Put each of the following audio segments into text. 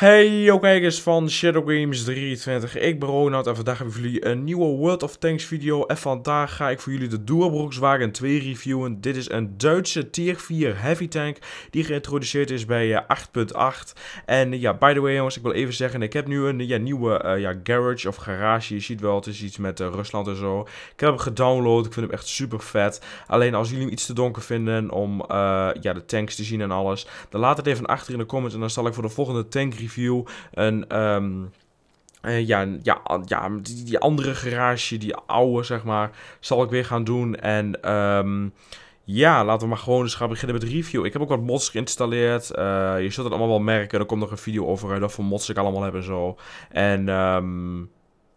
Hey, yo kijkers van Shadow Games 23. Ik ben Ronald en vandaag hebben we jullie een nieuwe World of Tanks video. En vandaag ga ik voor jullie de Wagen 2 reviewen. Dit is een Duitse tier 4 heavy tank die geïntroduceerd is bij 8.8. Eh, en eh, ja, by the way jongens, ik wil even zeggen, ik heb nu een ja, nieuwe eh, ja, garage of garage. Je ziet wel, het is iets met Rusland en zo. Ik heb hem gedownload, ik vind hem echt super vet. Alleen als jullie hem iets te donker vinden om ja, de tanks te zien en alles, dan laat het even achter in de comments. En dan zal ik voor de volgende tank review review een... Ehm, eh, ja, ja, ja die, andere garage, die oude, zeg maar, zal ik weer gaan doen. En um, ja, laten we maar gewoon eens gaan beginnen met review. Ik heb ook wat mods geïnstalleerd. Eh, je zult het allemaal wel merken. Er komt nog een video over uit eh, wat voor mods ik allemaal heb en zo. En ehm,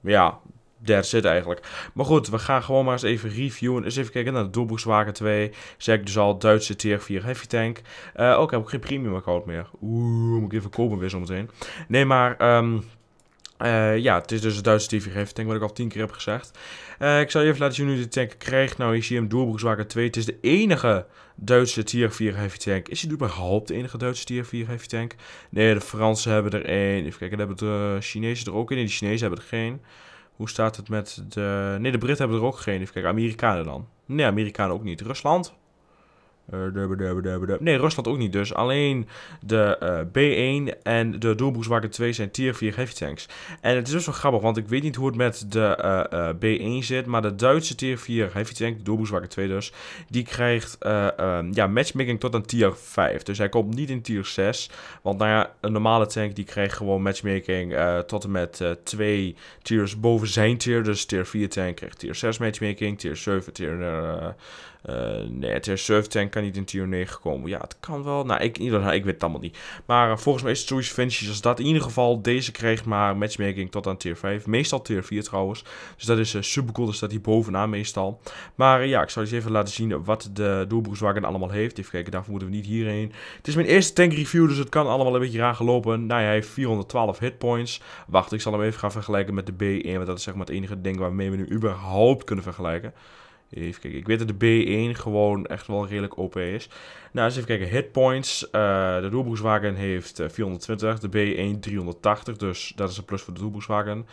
ja, That's zit eigenlijk. Maar goed, we gaan gewoon maar eens even reviewen. Eens even kijken naar de Doelboekswagen 2. Zeg ik dus al, Duitse tier 4 Heavy Tank. Uh, ook heb ik geen premium account meer. Oeh, moet ik even kopen weer zometeen. Nee, maar... Ehm, eh, ja, het is dus een Duitse Heavy Tank, wat ik al tien keer heb gezegd. Eh, ik zal je even laten zien hoe je de tank krijgt. Nou, hier zie je hem Doelbroekswagen 2. Het is de enige Duitse tier 4 heavy tank. Is hij überhaupt de enige Duitse tier 4 heavy tank? Nee, de Fransen hebben er één. Even kijken, daar hebben de Chinezen er ook in. de Chinezen hebben er geen. Hoe staat het met de... Nee, de Britten hebben er ook geen. Even kijken, Amerikanen dan. Nee, Amerikanen ook niet. Rusland? Eh, nee, Rusland ook niet dus. Alleen de uh, eh, B1 en de doelboekswaarde 2 zijn tier 4 heavy tanks. En het is dus wel grappig, want ik weet niet hoe het met de uh, uh, B1 zit. Maar de Duitse tier 4 heavy tank, de 2 dus, die krijgt eh, ehm, ja, matchmaking tot een tier 5. Dus hij komt niet in tier 6. Want nou ja, een normale tank die krijgt gewoon matchmaking tot en met 2 tiers boven zijn tier. Dus tier 4 tank krijgt tier 6 matchmaking, tier 7 tier... Eh, nee, het Surf Tank kan niet in tier 9 komen. Ja, het kan wel. Nou, ik, ik weet het allemaal niet. Maar eh, volgens mij is het True finishes als dat. In ieder geval, deze kreeg maar matchmaking tot aan tier 5. Meestal tier 4 trouwens. Dus dat is eh, super cool. Dat dat hier bovenaan meestal. Maar ja, ik zal eens even laten zien wat de doelbroekswagen allemaal heeft. Even kijken, daarvoor moeten we niet hierheen. Het is mijn eerste tank review, dus het kan allemaal een beetje raar gelopen. Nou, hij heeft 412 hitpoints. Wacht, ik zal hem even gaan vergelijken met de B1. Want dat is zeg maar het enige ding waarmee we nu überhaupt kunnen vergelijken. Even kijken. Ik weet dat de B1 gewoon echt wel redelijk OP is. Nou, eens even kijken. Hitpoints. Uh, de Doelboekswagen heeft 420. Eh, de B1 380. Dus dat is een plus voor de Doelboekswagen.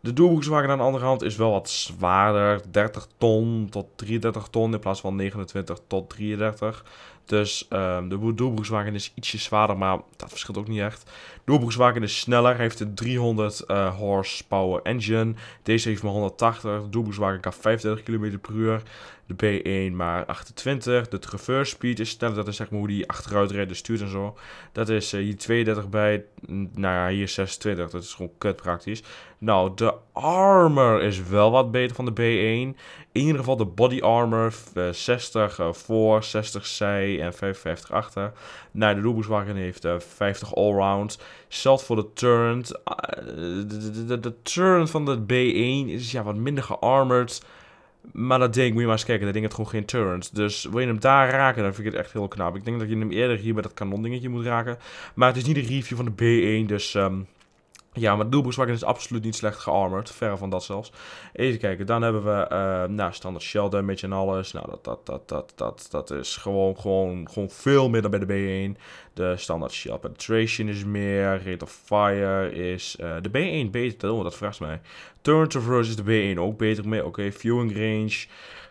De Doelboekswagen aan de andere hand is wel wat zwaarder. 30 ton tot 33 ton in plaats van 29 tot 33. Dus um, de doelbroekswagen is ietsje zwaarder, maar dat verschilt ook niet echt. Doelbroekswagen is sneller, heeft een 300 eh, horsepower engine. Deze heeft maar 180. De doelbroekswagen kan 35 km per uur. De B1 maar 28. De traverse speed is sneller, dat is zeg maar hoe die achteruit rijdt stuurt en zo. Dat is eh, hier 32 bij, nou ja, hier 26. Dat is gewoon kut praktisch. Nou, de armor is wel wat beter van de B1. In ieder geval de body armor, 60 eh, voor, 60 zij en 55 achter. Naar de Lubuswagen heeft 50 eh, Allround. Zeld voor de turret, ah, De, turret turn van de B1 is ja, wat minder gearmored. Maar dat ding, moet je maar eens kijken, dat ding heeft gewoon geen turns. Dus wil je hem daar raken, dan vind ik het echt heel knap. Ik denk dat je hem eerder hier bij dat kanon dingetje moet raken. Maar het is niet een review van de B1, dus... Ehm, ja, maar het is absoluut niet slecht gearmerd. Verre van dat zelfs. Even kijken, dan hebben we eh, nou, standaard shell damage en alles. Nou, dat, dat, dat, dat, dat, dat is gewoon, gewoon, gewoon veel meer dan bij de B1. De standaard shell penetration is meer. Rate of fire is eh, de B1 beter. dan dat vraagt mij. Turn traverse is de B1 ook beter mee. Oké, viewing range.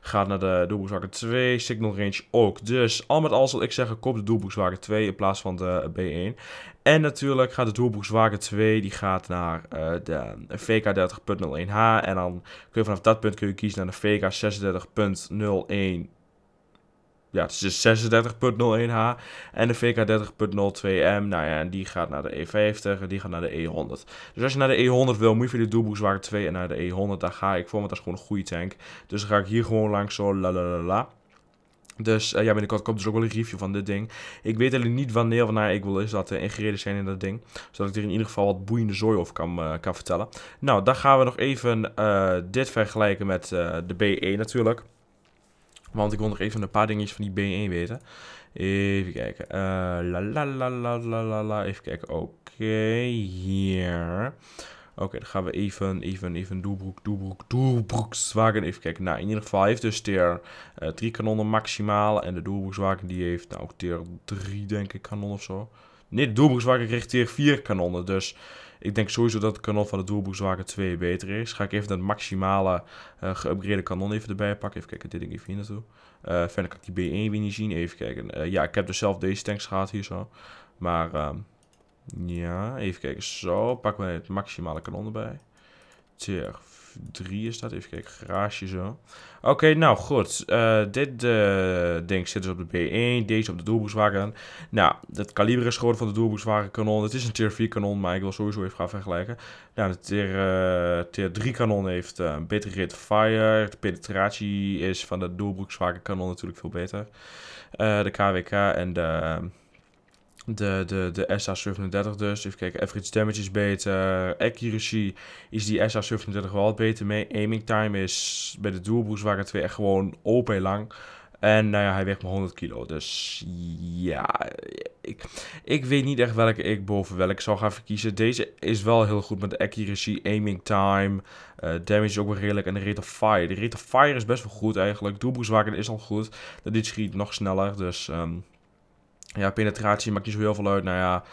Gaat naar de Doelboekswagen 2. Signal Range ook. Dus al met al zal ik zeggen, koop de Doelboekswagen 2 in plaats van de B1. En natuurlijk gaat de Doelboekswagen 2 die gaat naar eh, de VK 30.01H. En dan kun je vanaf dat punt kun je kiezen naar de VK 36.01 ja, het is dus 36.01H. En de VK 30.02M, nou ja, en die gaat naar de E50 en die gaat naar de E100. Dus als je naar de E100 wil, moet je de Doelboekswagen 2 en naar de E100. Daar ga ik voor, want dat is gewoon een goede tank. Dus dan ga ik hier gewoon langs zo la la la la. Dus uh, ja, binnenkort komt dus ook wel een review van dit ding. Ik weet alleen niet wanneer wanneer ik wil is dat er ingereden zijn in dat ding. Zodat ik er in ieder geval wat boeiende zooi over kan, eh, kan vertellen. Nou, dan gaan we nog even eh, dit vergelijken met de B1 natuurlijk. Want ik wil nog even een paar dingetjes van die B1 weten. Even kijken. Uh, la, la, la, la, la, la, Even kijken. Oké, hier. Oké, dan gaan we even, even, even doelbroek, doelbroek, even kijken. Nou, in ieder geval heeft dus ter uh, eh, drie kanonnen maximaal. En de doelbroekzwagen die heeft, nou, ter drie denk ik kanon of zo. Nee, de doelbroekzwagen kreeg ter vier kanonnen. Dus ik denk sowieso dat het kanon van de doelboekswagen 2 beter is. Ga ik even dat maximale uh, eh, geüpgrade kanon even erbij pakken. Even kijken, dit ding even hier naartoe. Eh, verder kan ik die B1 weer niet zien. Even kijken. Eh, ja, ik heb dus zelf deze tanks gehad hier zo. Maar ehm, ja, even kijken. Zo, pakken we het maximale kanon erbij. Ter 3 is dat. Even kijken, garage zo. Oké, nou goed. Eh, dit uh, ding zit dus op de B1, deze op de Doelboekswagen. Nou, het kaliber is gewoon van de Doelboekswagen kanon. Het is een tier 4 kanon, maar ik wil sowieso even gaan vergelijken. Nou, de tier, eh, tier 3 kanon heeft een betere rate fire. De penetratie is van de Doelboekswagen kanon natuurlijk veel beter. de KWK en de... De, de, de SA37 dus. Even kijken, average damage is beter. Accuracy is die SA37 wel wat beter mee. Aiming time is bij de dualboost waren twee echt gewoon OP lang. En nou ja, hij weegt maar 100 kilo. Dus ja, ik, ik weet niet echt welke ik boven welke zou gaan verkiezen. Deze is wel heel goed met accuracy, aiming time, eh, damage is ook wel redelijk. En de rate of fire. De rate of fire is best wel goed eigenlijk. Doelboezwaken is al goed. De dit schiet nog sneller, dus... Ehm, ja, penetratie maakt niet zo heel veel uit. Nou ja,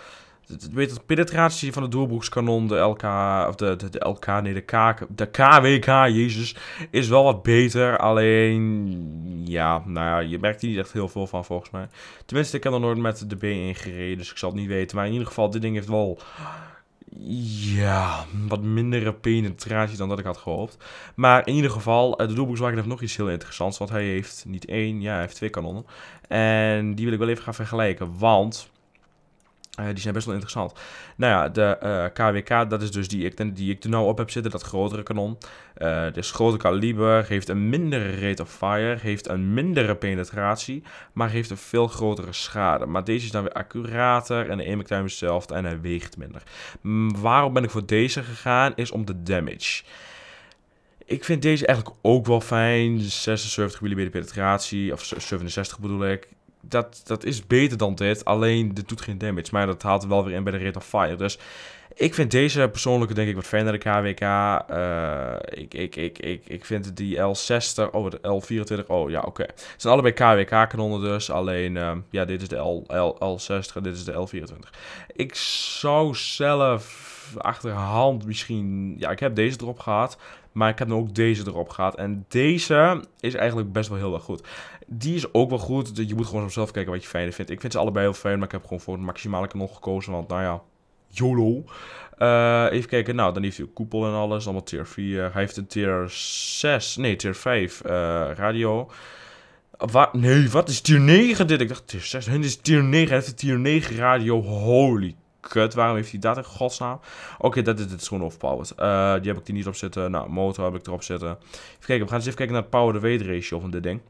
weet dat penetratie van de doorbroekskanon, de LK, of de, de, LK, nee, de, K, de KWK, jezus, is wel wat beter. Alleen, ja, nou ja, je merkt hier niet echt heel veel van volgens mij. Tenminste, ik heb er nooit met de B1 gereden, dus ik zal het niet weten. Maar in ieder geval, dit ding heeft wel ja, wat mindere penetratie dan dat ik had gehoopt. Maar in ieder geval, eh, de doelboekswagen heeft nog iets heel interessants. Want hij heeft niet één, ja, hij heeft twee kanonnen. En die wil ik wel even gaan vergelijken. Want eh, die zijn best wel interessant. Nou ja, de KWK, eh, dat is dus die ik, die ik er nou op heb zitten, dat grotere kanon. Uh, dus groter kaliber, heeft een mindere rate of fire, heeft een mindere penetratie, maar heeft een veel grotere schade. Maar deze is dan weer accurater en de aim time is hetzelfde en hij weegt minder. waarom ben ik voor deze gegaan, is om de damage. Ik vind deze eigenlijk ook wel fijn. 76 mm penetratie, of 67 bedoel ik dat, dat is beter dan dit. Alleen dit doet geen damage. Maar dat haalt wel weer in bij de Rate of Fire. Dus ik vind deze persoonlijke denk ik wat verder de KWK. ik, ik, ik, ik, ik vind die L60, oh de L24, oh ja oké. Het zijn allebei KWK kanonnen dus, alleen ja dit is de L, L, L60 en dit is de L24. Ik zou zelf achterhand misschien, ja ik heb deze erop gehad. Maar ik heb nu ook deze erop gehad. En deze is eigenlijk best wel heel erg goed. Die is ook wel goed. Je moet gewoon zelf kijken wat je fijner vindt. Ik vind ze allebei heel fijn, maar ik heb gewoon voor het maximale kanon gekozen. Want nou ja, YOLO. Eh, even kijken, nou, dan heeft hij een koepel en alles. Allemaal tier 4. Hij heeft een tier 6, nee, tier 5 eh, radio. Wat? Nee, wat is tier 9 dit? Ik dacht tier 6. Dit is tier 9. Hij heeft een tier 9 radio. Holy kut, waarom heeft hij dat in godsnaam? Oké, dat is het schoen of powered. Eh, die heb ik er niet op zitten. Nou, motor heb ik erop zitten. Even kijken, we gaan eens even kijken naar het power to weight ratio van dit ding.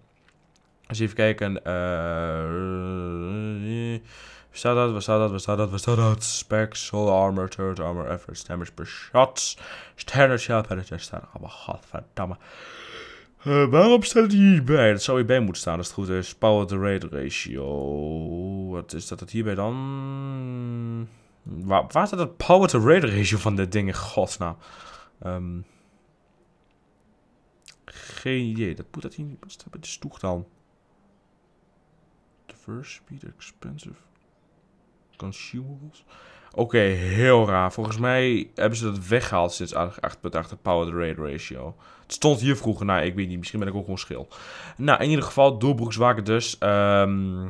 Eens even kijken. Uh, eh, waar staat dat? Waar staat dat? Waar staat dat? Waar staat dat? Specs, soul armor, turret armor, efforts, damage per shot. Standard shell penetration. Staat allemaal oh, godverdamme. Uh, eh, waarom staat die hierbij? Dat zou hierbij moeten staan als het goed is. Power to rate ratio. Wat is dat hierbij dan? Waar, staat dat power-to-rate ratio van dit ding God, nou Um, geen idee. Dat moet dat hier niet. Wat staat bij de stoeg dan? Diverse speed, expensive. Consumables. Oké, heel raar. Volgens mij hebben ze dat weggehaald sinds 8.8 power-to-rate ratio. Het stond hier vroeger. Nou, ik weet niet. Misschien ben ik ook gewoon schil. Nou, in ieder geval, Doelbroekswagen dus. Ehm...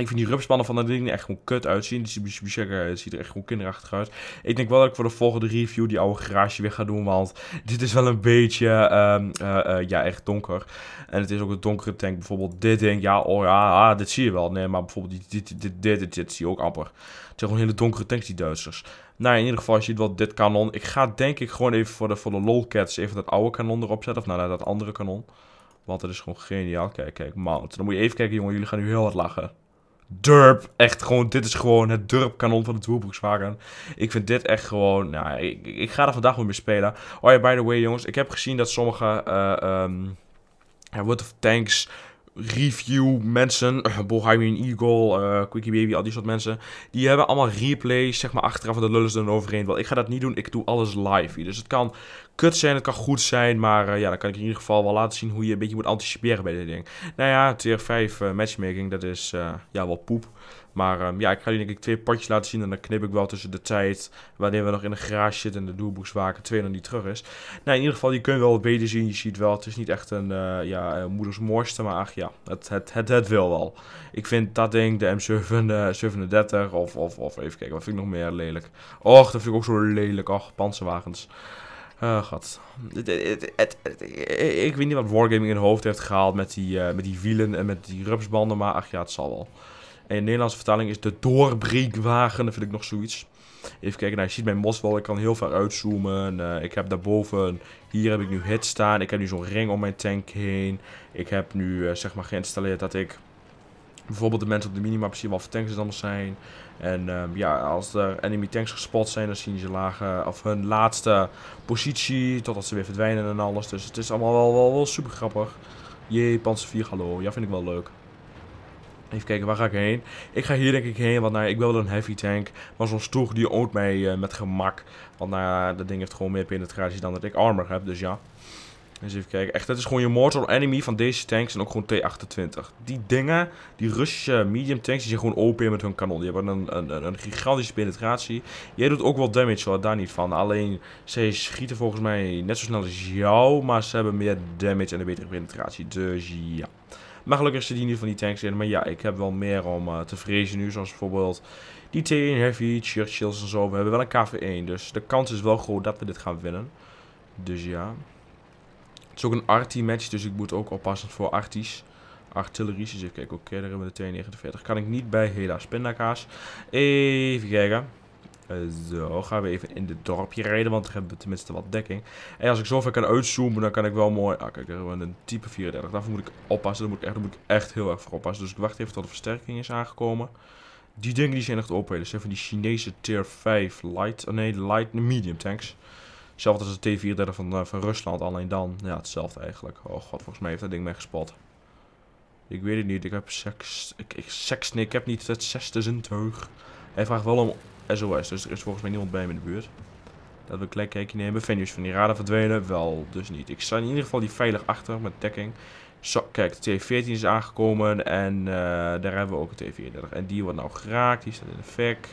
Ik vind die rupspannen van dat ding echt gewoon kut uitzien. Die eh, ziet er echt gewoon kinderachtig uit. Ik denk wel dat ik voor de volgende review die oude garage weer ga doen. Want dit is wel een beetje, ehm, eh, eh, ja, echt donker. En het is ook een donkere tank. Bijvoorbeeld dit ding. Ja, oh ja, ah, dit zie je wel. Nee, maar bijvoorbeeld dit, dit, dit, dit, dit, dit zie je ook amper. Het zijn gewoon hele donkere tanks, die Duitsers. Nou, in ieder geval, als je wel dit kanon. Ik ga denk ik gewoon even voor de, voor de lolcats even dat oude kanon erop zetten. Of nou, nou dat andere kanon. Want het is gewoon geniaal. Kijk, kijk, mount. Dan moet je even kijken, jongen. Jullie gaan nu heel hard lachen. Durp. Echt gewoon, dit is gewoon het Durp-kanon van de Tourboekswagen. Ik vind dit echt gewoon, nou, ik, ga er vandaag weer mee spelen. Oh ja, by the way jongens, ik heb gezien dat sommige... Uh, um, of Tanks review mensen, uh, Bohemian Eagle, eh, Quickie Baby, al die soort mensen, die hebben allemaal replays, zeg maar, achteraf van de lullen ze dan overheen. Wel, ik ga dat niet doen, ik doe alles live. Dus het kan kut zijn, het kan goed zijn, maar eh, ja, dan kan ik in ieder geval wel laten zien hoe je een beetje moet anticiperen bij dit ding. Nou ja, tier 5 eh, matchmaking, dat is ja, wel poep. Maar ehm, ja, ik ga jullie denk ik twee potjes laten zien. En dan knip ik wel tussen de tijd wanneer we nog in de garage zitten en de waken twee nog niet terug is. Nou, in ieder geval, die kunt wel wat beter zien. Je ziet wel, het is niet echt een uh, ja, eh, moeders mooiste, maar ach ja, het, het, het, wil wel. Ik vind dat ding, de M37 eh, of, of, of even kijken, wat vind ik nog meer lelijk. Och, dat vind ik ook zo lelijk. Och, panzerwagens. Uh, god. Ik weet niet wat Wargaming in het hoofd heeft gehaald met die, met die wielen en met die rupsbanden, maar ach ja, het zal wel. En de Nederlandse vertaling is de doorbreekwagen. Dat vind ik nog zoiets. Even kijken, nou, je ziet mijn mos wel. Ik kan heel ver uitzoomen. Eh, ik heb daarboven, hier heb ik nu hit staan. Ik heb nu zo'n ring om mijn tank heen. Ik heb nu eh, zeg maar geïnstalleerd dat ik bijvoorbeeld de mensen op de minimap zie wat voor tanks het allemaal zijn. En ehm, ja, als er enemy tanks gespot zijn, dan zien ze lage, eh, of hun laatste positie. Totdat ze weer verdwijnen en alles. Dus het is allemaal wel, wel, wel super grappig. Jee, Panzer 4, hallo. Ja, vind ik wel leuk. Even kijken, waar ga ik heen? Ik ga hier denk ik heen, want nou, ik wil wel een heavy tank. Maar zo'n stoeg die oont mij eh, met gemak. Want nou, dat ding heeft gewoon meer penetratie dan dat ik armor heb, dus ja. Dus even kijken. Echt, dat is gewoon je mortal enemy van deze tanks en ook gewoon T-28. Die dingen, die Russische medium tanks, die zijn gewoon OP met hun kanon. Die hebben een, een, een gigantische penetratie. Jij doet ook wel damage, hoor, daar niet van. Alleen, ze schieten volgens mij net zo snel als jou, maar ze hebben meer damage en een betere penetratie. Dus ja. Maar gelukkig zit hier niet van die tanks in. Maar ja, ik heb wel meer om eh, te vrezen nu. Zoals bijvoorbeeld die T1 Heavy, Churchills en zo. We hebben wel een KV1. Dus de kans is wel groot dat we dit gaan winnen. Dus ja. Het is ook een arty match. Dus ik moet ook oppassen voor arties. Artilleries. Dus even kijken. Oké, daar hebben we de 249. Kan ik niet bij. Helaas pindakaas. Even kijken. Eh, zo, gaan we even in dit dorpje rijden, want dan hebben tenminste wat dekking. En als ik zover kan uitzoomen, dan kan ik wel mooi... Ah, kijk, daar hebben een type 34. Daarvoor moet ik oppassen, daar moet ik echt, daar moet ik echt heel erg voor oppassen. Dus ik wacht even tot de versterking is aangekomen. Die dingen die zijn echt opheden. Ze van die Chinese tier 5 light... Oh nee, light medium tanks. Hetzelfde als de T-34 van, eh, van Rusland, alleen dan... Ja, hetzelfde eigenlijk. Oh god, volgens mij heeft dat ding mij gespot. Ik weet het niet, ik heb seks... Ik, ik seks... Nee, ik heb niet het 26. Hij vraagt wel om SOS, dus er is volgens mij niemand bij me in de buurt. Dat we een klein kijkje nemen. dus van die radar verdwenen? Wel, dus niet. Ik sta in ieder geval die veilig achter met dekking. Zo, kijk, de T14 is aangekomen en eh, daar hebben we ook een T34. En die wordt nou geraakt, die staat in de fik.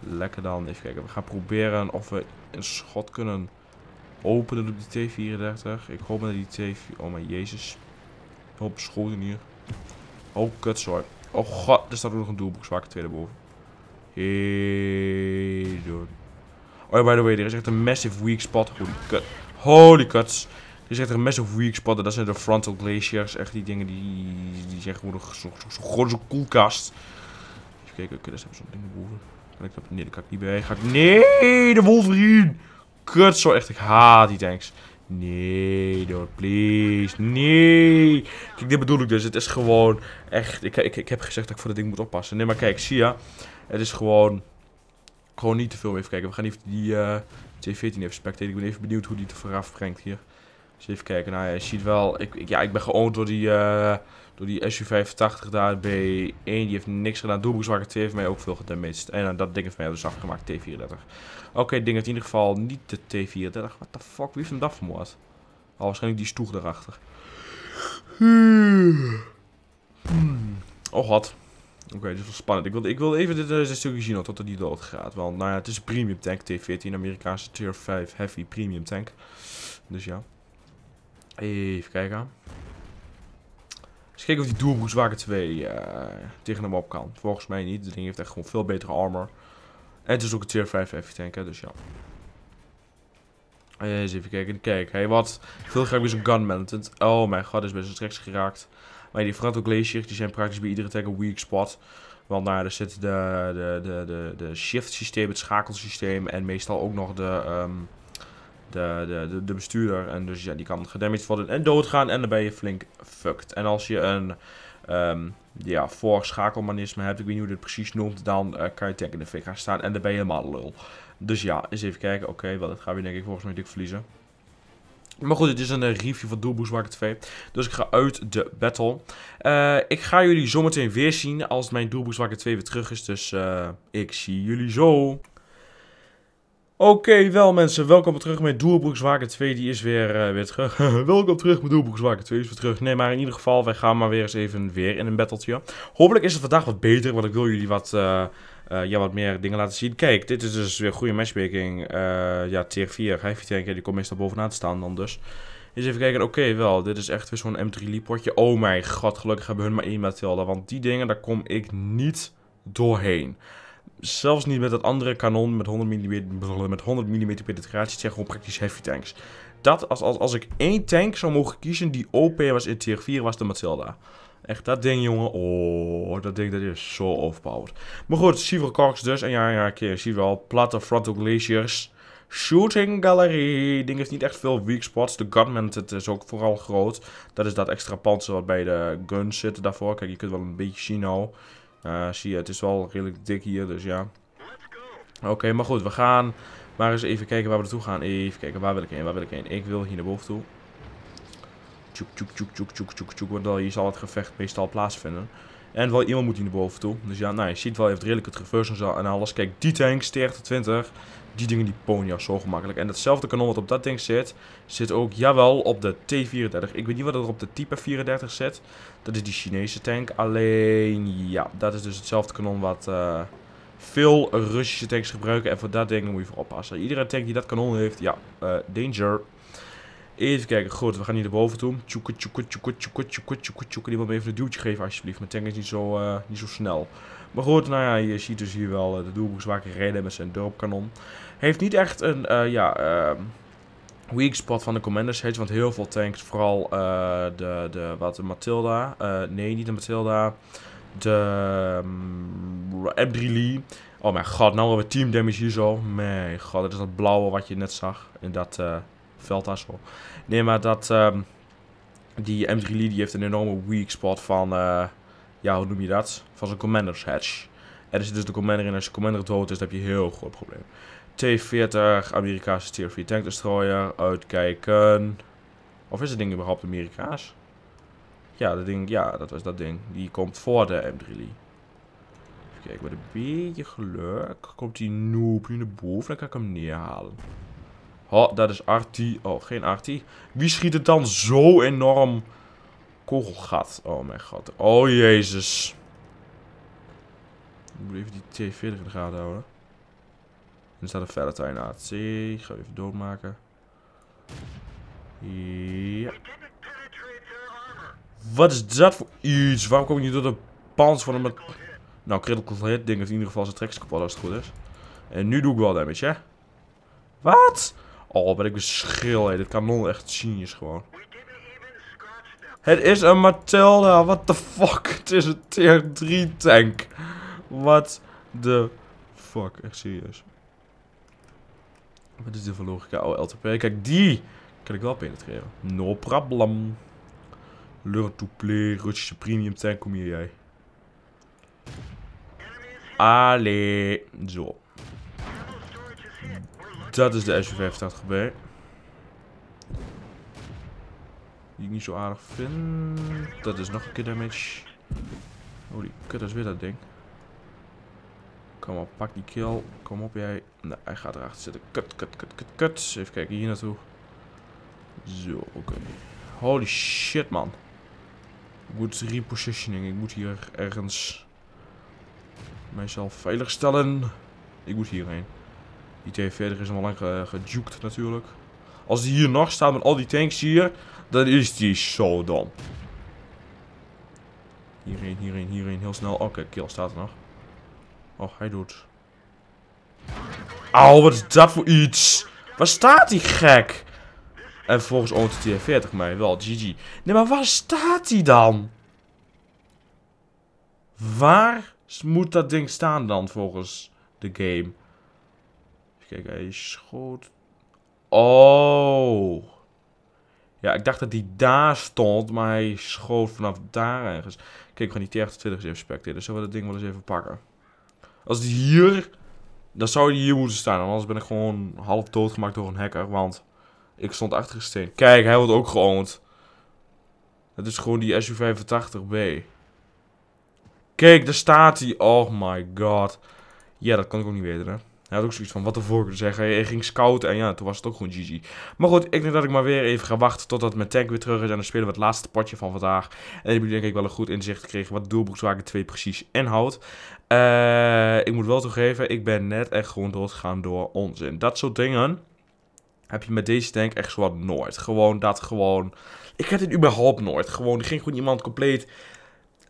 Lekker dan, even kijken. We gaan proberen of we een schot kunnen openen op die T34. Ik hoop dat die T4... Oh mijn jezus. Hoop schoten hier. Oh, sorry. Oh god, er staat ook nog een doelboek zwak, tweede boven. Hey, Oh ja, by the way, er is echt een massive weak spot. Holy cut. Holy cuts. Er is echt een massive weak spot. dat zijn de frontal glaciers. Echt die dingen die, die zijn gewoon zo'n zo, zo, zo koelkast. Even kijken, oké, daar zo'n ding boven. Kan ik dat? Nee, daar kan ik niet bij. Ga ik... Nee, de Wolverine! Kut, zo echt. Ik haat die tanks. Nee, door, please. Nee. Kijk, dit bedoel ik dus. Het is gewoon echt... Ik, ik, ik heb gezegd dat ik voor dit ding moet oppassen. Nee, maar kijk, zie je? Het is gewoon... Gewoon niet te veel even kijken. We gaan even die uh, eh, T14 even spectaten. Ik ben even benieuwd hoe die te vooraf brengt hier. Dus even kijken. Nou, ja, je ziet wel, ik, ik ja, ik ben geoond door die, eh, door die SU85 daar. B1, die heeft niks gedaan. Doelbroekswakker 2 heeft mij ook veel gedamaged. En uh, dat ding heeft mij dus afgemaakt, T34. Oké, okay, ding in ieder geval niet de T34. What the fuck, wie heeft hem dat vermoord? Al waarschijnlijk die stoeg erachter. Hmm. Oh, wat. Oké, okay, dit is wel spannend. Ik wil, ik wil even eh, dit, stukje zien tot er die dood gaat. Want, nou ja, het is een premium tank. T14, Amerikaanse tier 5 heavy premium tank. Dus ja. Even kijken. Eens kijken of die Doelbroekswagen 2 uh, eh, tegen hem op kan. Volgens mij niet. Dit ding heeft echt gewoon veel betere armor. En het is ook een tier 5 heavy tank, hè, dus ja. Eens even kijken. Kijk, hey wat. Veel graag weer zo'n gunman. Oh mijn god, is best een rechts geraakt. Maar die Franto Glacier, die zijn praktisch bij iedere tank een weak spot. Want daar zit de, de, de, de, de shift systeem, het schakelsysteem en meestal ook nog de... Ehm, de, de, de, bestuurder. En dus ja, die kan gedamaged worden en doodgaan. En dan ben je flink fucked. En als je een um, ja, voorschakelmanisme hebt, ik weet niet hoe dit precies noemt, dan eh, kan je in de fik gaan staan. En dan ben je helemaal lul. Dus ja, eens even kijken. Oké, wel, dat gaan we denk ik volgens mij dik verliezen. Maar goed, dit is een eh, review van Doelboes Market 2. Dus ik ga uit de battle. Eh, ik ga jullie zometeen weer zien als mijn Doelboes Market 2 weer terug is. Dus ik zie jullie zo. Oké, wel mensen, welkom terug met Doelbroekswaker 2, die is weer, eh, weer terug. welkom terug met Doelbroekswaker 2, is weer terug. Nee, maar in ieder geval, wij gaan maar weer eens even weer in een battletje. Hopelijk is het vandaag wat beter, want ik wil jullie wat, eh, eh, ja, wat meer dingen laten zien. Kijk, dit is dus weer goede matchmaking. ja, tier 4, hij tier die komt meestal bovenaan te staan dan dus. Eens even kijken, oké, wel, dit is echt weer zo'n M3 potje. Oh mijn god, gelukkig hebben hun maar één Mathilde. want die dingen, daar kom ik niet doorheen zelfs niet met dat andere kanon met 100 mm, met 100 mm penetratie. Het zijn gewoon praktisch heavy tanks. Dat, als, als, als ik één tank zou mogen kiezen die OP was in tier 4, was de Matilda. Echt, dat ding, jongen. Oh, dat ding, dat is zo overpowered. Maar goed, Civil Cox, dus. En ja, ja, je ziet wel, platte frontal glaciers. Shooting Gallery. Ding heeft niet echt veel weak spots. De gunman het is ook vooral groot. Dat is dat extra panzer wat bij de guns zit daarvoor. Kijk, je kunt wel een beetje zien nou. Eh, zie je, het is wel redelijk dik hier, dus ja. Oké, maar goed, we gaan maar eens even kijken waar we naartoe gaan. Even kijken, waar wil ik heen, waar wil ik heen? Ik wil hier naar boven toe. Tjoek, tjoek, tjoek, tjoek, tjoek, tjoek, tjoek. Want hier zal het gevecht meestal plaatsvinden. En wel iemand moet hier naar boven toe. Dus ja, nou, je ziet wel, heeft redelijk het reverse en alles. Kijk, die tank, tr 20 die dingen die pony, zo gemakkelijk. En datzelfde kanon wat op dat ding zit, zit ook, jawel, op de T-34. Ik weet niet wat er op de Type 34 zit. Dat is die Chinese tank. Alleen, ja, dat is dus hetzelfde kanon wat eh, veel Russische tanks gebruiken. En voor dat ding moet je voor oppassen. Iedere tank die dat kanon heeft, ja, eh, danger. Even kijken, goed, we gaan hier naar boven toe. Tjoeke, tjoeke, tjoeke, tjoeke, tjoeke, tjoeke, tjoeke. me even een duwtje geven alsjeblieft. Mijn tank is niet zo, eh, niet zo snel. Maar goed, nou ja, je ziet dus hier wel eh, de doelboek reden reden met zijn dorpkanon. Heeft niet echt een, uh, ja, ehm, weak spot van de Commanders Hedge. Want heel veel tanks, vooral uh, de, de, wat, de Matilda. nee, niet de Matilda. De M3 ehm, Lee. Oh mijn god, nou hebben we team damage hier zo. Mijn god, dat is dat blauwe wat je net zag. In dat veld daar Nee, maar dat... Ehm, die M3 Lee die heeft een enorme weak spot van ja, hoe noem je dat? Van zijn commander's hatch. Er is dus de commander in. Als de commander dood is, dan heb je een heel groot probleem. T-40, Amerikaanse tier 4 tank destroyer. Uitkijken. Of is het ding überhaupt Amerikaans? Ja, dat ding, ja, dat was dat ding. Die komt voor de M3. Even kijken, met een beetje geluk komt die noob nu naar boven. Dan kan ik hem neerhalen. Oh, dat is artie. Oh, geen artie. Wie schiet het dan zo enorm kogelgat. Oh mijn god. Oh jezus. Ik moet even die T40 in de gaten houden. En er staat een Valentine AC. Ik ga even doormaken. Ja. Wat is dat voor iets? Waarom kom ik niet door de pants van hem? Nou, critical hit denk is in ieder geval zijn tracks kapot als het goed is. En nu doe ik wel damage, hè? Wat? Oh, ben ik schil, hé. Dit kanon echt genius gewoon. Het is een Matilda. What the fuck? Het is een tier 3 tank. What the fuck? Echt serieus. Wat is dit voor logica? Oh, LTP. Kijk, die kan ik wel penetreren. No problem. Learn to play. Russische premium tank. Kom hier jij. Allee. Zo. Dat is de SU-5 staat gebeurd. Die ik niet zo aardig vind. Dat is nog een keer damage. Holy oh, die kut is weer dat ding. Kom op, pak die kill. Kom op jij. Nee, hij gaat erachter zitten. Kut, kut, kut, kut, kut. Even kijken hier naartoe. Zo, oké. Holy shit, man. Goed repositioning. Ik moet hier ergens mijzelf stellen. Ik moet hierheen. Die TV 40 is al lang gejukt natuurlijk. Als die hier nog staat met al die tanks hier, dan is die zo dom. Hierheen, hierheen, hierheen. Heel snel. Oké, kill staat er nog. Oh, hij doet. Au, wat is dat voor iets? Waar staat die gek? En volgens OTT 40 mij wel. GG. Nee, maar waar staat die dan? Waar moet dat ding staan dan volgens de game? Kijk, hij schoot Oh. Ja, ik dacht dat die daar stond, maar hij schoot vanaf daar ergens. Kijk, ik ga die T-28 even specteren, dus zullen we dat ding wel eens even pakken. Als die hier... Dan zou hij hier moeten staan, anders ben ik gewoon half doodgemaakt door een hacker, want... Ik stond achter een steen. Kijk, hij wordt ook geoond. Het is gewoon die SU-85B. Kijk, daar staat hij. Oh my god. Ja, dat kan ik ook niet weten, hè. Hij had ook zoiets van, wat ervoor te zeggen. Hij ging scouten en ja, toen was het ook gewoon GG. Maar goed, ik denk dat ik maar weer even ga wachten totdat mijn tank weer terug is. En dan spelen we het laatste potje van vandaag. En dan heb ik denk ik wel een goed inzicht gekregen wat Doelbroekswagen 2 precies inhoudt. Eh, ik moet wel toegeven, ik ben net echt gewoon doodgegaan door onzin. Dat soort dingen heb je met deze tank echt zowat nooit. Gewoon dat gewoon... Ik heb dit überhaupt nooit. Gewoon, er ging gewoon iemand compleet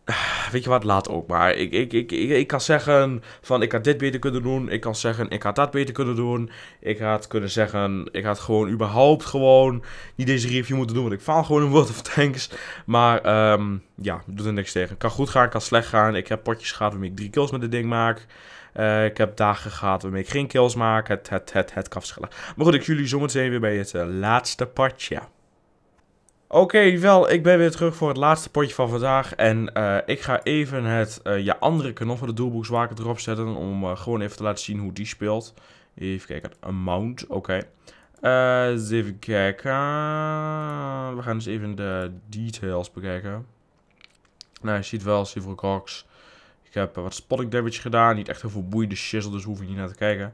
Weet je wat, laat ook maar. Ik, ik, ik, ik, ik, kan zeggen van ik had dit beter kunnen doen. Ik kan zeggen ik had dat beter kunnen doen. Ik had kunnen zeggen ik had gewoon überhaupt gewoon niet deze review moeten doen. Want ik faal gewoon in World of Tanks. Maar um, ja, doet er niks tegen. Kan goed gaan, kan slecht gaan. Ik heb potjes gehad waarmee ik drie kills met dit ding maak. Eh, ik heb dagen gehad waarmee ik geen kills maak. Het, het, het, het kan verschillen. Maar goed, ik jullie zometeen weer bij het eh, laatste partje. Oké, wel, ik ben weer terug voor het laatste potje van vandaag. En eh, ik ga even het uh, andere knop van de doelboekswaker erop zetten. Om eh, gewoon even te laten zien hoe die speelt. Even kijken, amount, oké. eens even kijken. We gaan eens even de details bekijken. Nou, je ziet wel, Silver Cox. Ik heb wat spotting damage gedaan. Niet echt heel veel boeiende shizzle, dus hoef ik niet naar te kijken.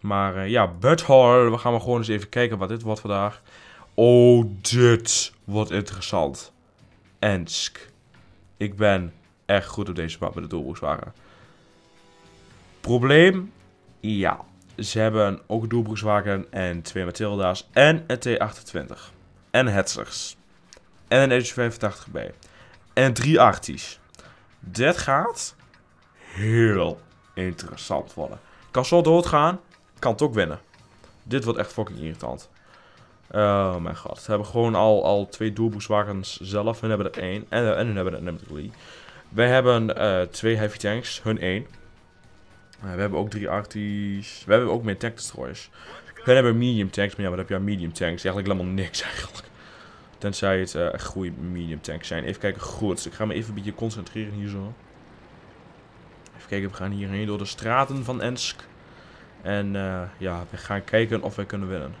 Maar ja, Butthole. We gaan maar gewoon eens even kijken wat dit wordt vandaag. Oh, dit wordt interessant. Ensk. Ik ben echt goed op deze map met de doelbroekswagen. Probleem? Ja. Ze hebben ook een doelbroekswagen en twee Matilda's en een T28. En hetzers. En een H85 b En drie Arties. Dit gaat heel interessant worden. Kan zo doodgaan, kan het ook winnen. Dit wordt echt fucking irritant. Oh mijn god. Ze hebben gewoon al, al twee doelboekswagens zelf. Hun hebben er één. En, eh, en hun hebben er nummer drie. Wij hebben eh, twee heavy tanks. Hun één. Eh, we hebben ook drie arties. We hebben ook meer tank destroyers. Hun hebben medium tanks. Maar ja, wat heb je aan medium tanks? Eigenlijk helemaal niks eigenlijk. Tenzij het goede medium tanks zijn. Even kijken. Goed. Ik ga me even een beetje concentreren hier zo. Even kijken. We gaan hierheen door de straten van Ensk. En ja, we gaan kijken of we kunnen winnen.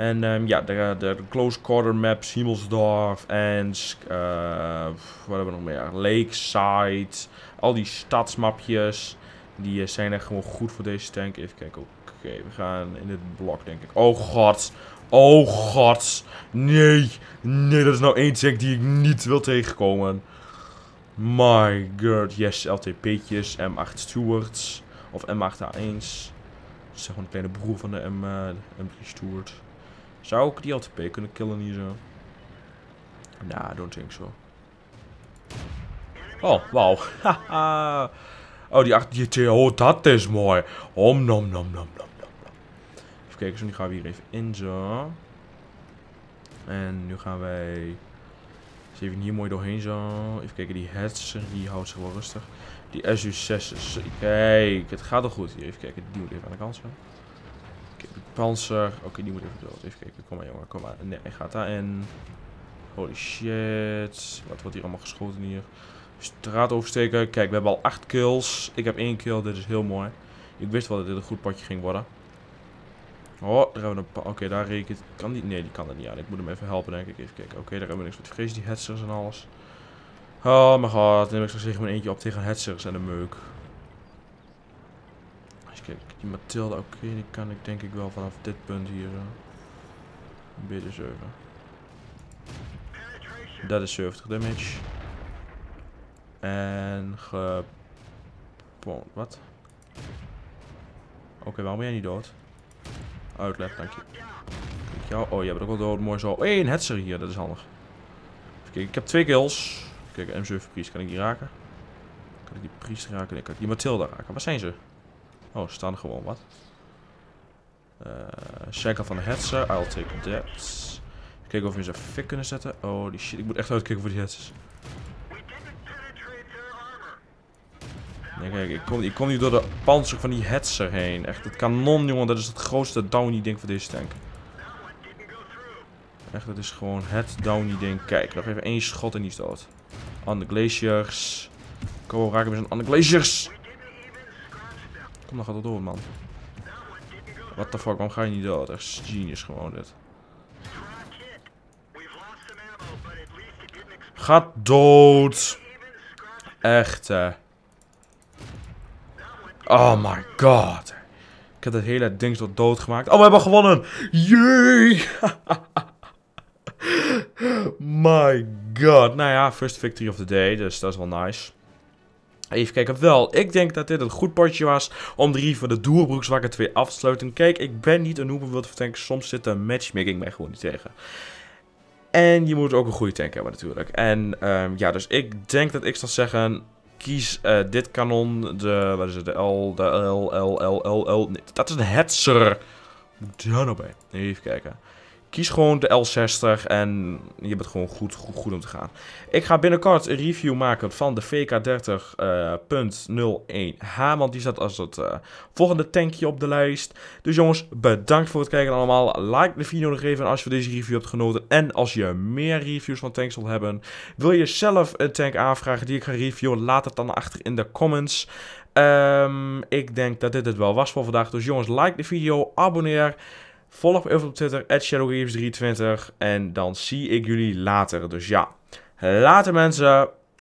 En ehm, ja, de, de, close quarter maps, Himmelsdorf, Ensk, eh, wat hebben we nog meer? Lakeside, al die stadsmapjes. Die eh, zijn echt gewoon goed voor deze tank. Even kijken, oké, we gaan in dit blok denk ik. Oh god, oh god, nee, nee, dat is nou één tank die ik niet wil tegenkomen. My god, yes, LTP'tjes, M8 Stewards, of M8A1's. Dat is gewoon een kleine broer van de M, uh, eh, M3 zou ik die LTP kunnen killen hier zo? Nah, don't think so. Oh, wauw. oh, die achter... Oh, dat is mooi. Om nom nom nom nom nom. Even kijken, zo. Nu gaan we hier even in zo. En nu gaan wij... even hier mooi doorheen zo. Even kijken, die Hetzer, die houdt zich wel rustig. Die SU-6 Kijk, het gaat al goed. Hier, even kijken, die moet even aan de kant zo. Panzer. Oké, die moet even dood. Even kijken. Kom maar, jongen. Kom maar. Nee, hij gaat daarin. Holy shit. Wat wordt hier allemaal geschoten hier? Straat oversteken. Kijk, we hebben al 8 kills. Ik heb één kill. Dit is heel mooi. Ik wist wel dat dit een goed potje ging worden. Oh, daar hebben we een Oké, daar rekent... Kan die... Nee, die kan er niet aan. Ik moet hem even helpen, denk ik. Even kijken. Oké, daar hebben we niks met vrees. Die hetzers en alles. Oh mijn god. Dan ik zo zeggen, mijn eentje op tegen hetzers en de meuk. Kijk, die Matilda. oké, die kan ik denk ik wel vanaf dit punt hier zo. Eh, een beetje Dat is 70 damage. En ge... Wat? Oké, waarom ben jij niet dood? Uitleg, dank je. Kijk jou. Oh, jij bent ook wel dood. Mooi zo. Hé, hey, een hetzer hier. Dat is handig. Even ik heb twee kills. Kijk, M7 priest. Kan ik die raken? Kan ik die priest raken? Nee, kan ik die Matilda raken? Waar zijn ze? Oh, staan gewoon wat. Uh, eh, Shackle van Hetzer. I'll take that. Kijken of we ze fik kunnen zetten. Oh, die shit. Ik moet echt uitkijken voor die hetzers. Nee, kijk, ik kom, ik kom nu door de panzer van die hetzer heen. Echt, het kanon, jongen. Dat is het grootste downy-ding van deze tank. Echt, dat is gewoon het downy-ding. Kijk, nog even één schot en die is dood. the glaciers. Kom, raken we eens aan the glaciers. Kom, dan gaat dat door, man. What the fuck, waarom ga je niet dood? Echt genius gewoon dit. Gaat dood. Echt, hè. Oh my god. Ik heb het hele ding tot dood gemaakt. Oh, we hebben gewonnen. Jee. my god. Nou ja, first victory of the day. Dus dat is wel nice. Even kijken, wel, ik denk dat dit een goed potje was om drie van de Doerbroekswakker 2 af te sluiten. Kijk, ik ben niet een noob World Tanks, soms zit de matchmaking mij gewoon niet tegen. En je moet ook een goede tank hebben natuurlijk. En ehm, ja, dus ik denk dat ik zal zeggen, kies eh, dit kanon, de, wat is het, de L, de L, L, L, L, L, nee, dat is een hetzer. Moet daar nou bij? Even kijken. Kies gewoon de L60 en je bent gewoon goed, goed, om te gaan. Ik ga binnenkort een review maken van de VK30.01H. Eh, want die staat als het eh, volgende tankje op de lijst. Dus jongens, bedankt voor het kijken allemaal. Like de video nog even als je deze review hebt genoten. En als je meer reviews van tanks wilt hebben. Wil je zelf een tank aanvragen die ik ga reviewen? Laat het dan achter in de comments. Ehm, ik denk dat dit het wel was voor vandaag. Dus jongens, like de video, abonneer. Volg me even op Twitter, shadowgames23. En dan zie ik jullie later. Dus ja, later mensen.